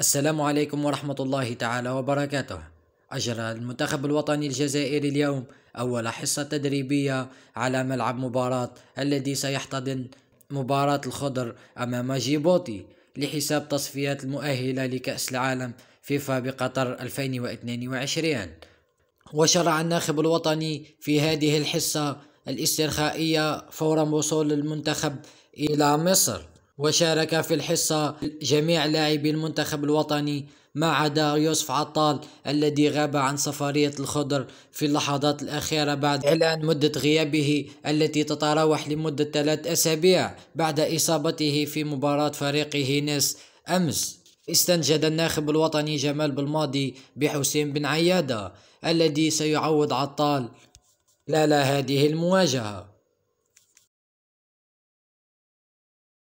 السلام عليكم ورحمة الله تعالى وبركاته أجرى المنتخب الوطني الجزائري اليوم أول حصة تدريبية على ملعب مباراة الذي سيحتضن مباراة الخضر أمام جيبوتي لحساب تصفيات المؤهلة لكأس العالم فيفا بقطر 2022 وشرع الناخب الوطني في هذه الحصة الاسترخائية فور وصول المنتخب إلى مصر وشارك في الحصة جميع لاعبي المنتخب الوطني ما عدا يوسف عطال الذي غاب عن سفرية الخضر في اللحظات الأخيرة بعد إعلان مدة غيابه التي تتراوح لمدة ثلاث أسابيع بعد إصابته في مباراة فريقه نس أمس استنجد الناخب الوطني جمال بالماضي بحسين بن عيادة الذي سيعوض عطال لا لا هذه المواجهة